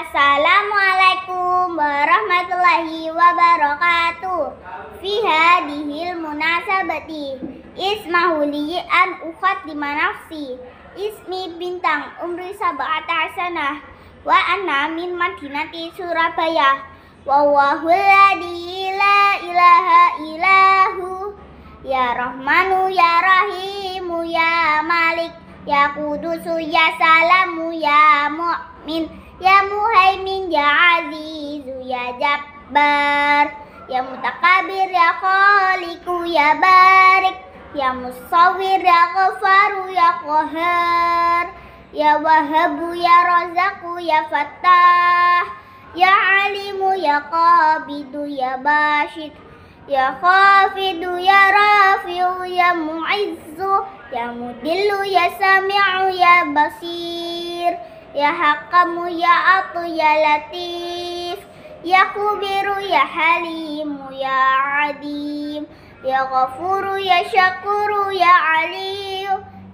Assalamualaikum warahmatullahi wabarakatuh. Fi hadhil munasabati ismahuli an ukhat di nafsi. Ismi bintang umri sab'ata sanah wa anna min madinati Surabaya. Wa la ilaha illahu ya rahmanu ya rahimu ya malik ya kudusu ya salamu ya mu'min jabbar ya mutakabir ya khaliku ya barik ya musawir ya ghafaru ya qahar ya wahabu ya razaku ya fatah, ya alimu ya qabidu ya bashid ya khafidu ya rafiu ya mu'izzu ya mudillu ya sami'u ya basir ya hakamu ya atu ya latif يا كبير يا حليم يا عديم يا غفور يا شكور يا علي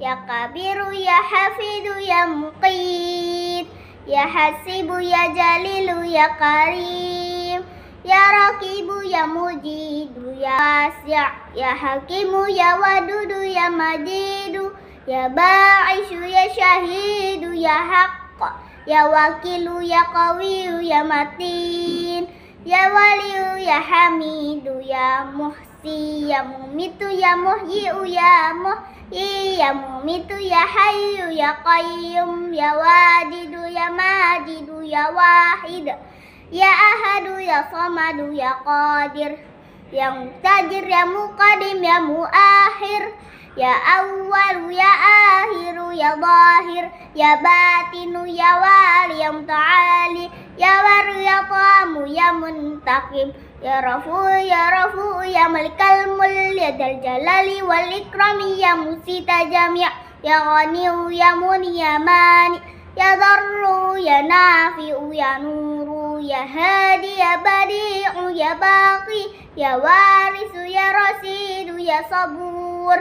يا كبير يا حفيد يا مقيت يا حسيب يا جليل يا كريم يا رقيب يا مجيد يا واسع يا حكيم يا ودود يا مجيد يا باعش يا شهيد يا حق Ya Wakilu Ya kawiyu Ya Matin Ya waliu, Ya Hamidu Ya Muhsi Ya Mumitu Ya Muhyiu Ya Muhyi Ya Mumitu Ya hayu, Ya Qayyum Ya wadidu, Ya Majidu Ya Wahid Ya Ahadu Ya Samadu Ya Qadir Ya Mutajir Ya Muqadim Ya Muakhir Ya awal ya akhiru ya zahir Ya batinu ya wali ya mta'ali, Ya waru ya tamu ya muntakim Ya rafu ya rafu ya malikal mul Ya dal jalali wal ikrami ya musita jami' Ya ghani ya muni ya mani Ya darru ya nafi'u ya nuru Ya hadi ya badi'u ya baqi Ya warisu ya rasidu ya sabur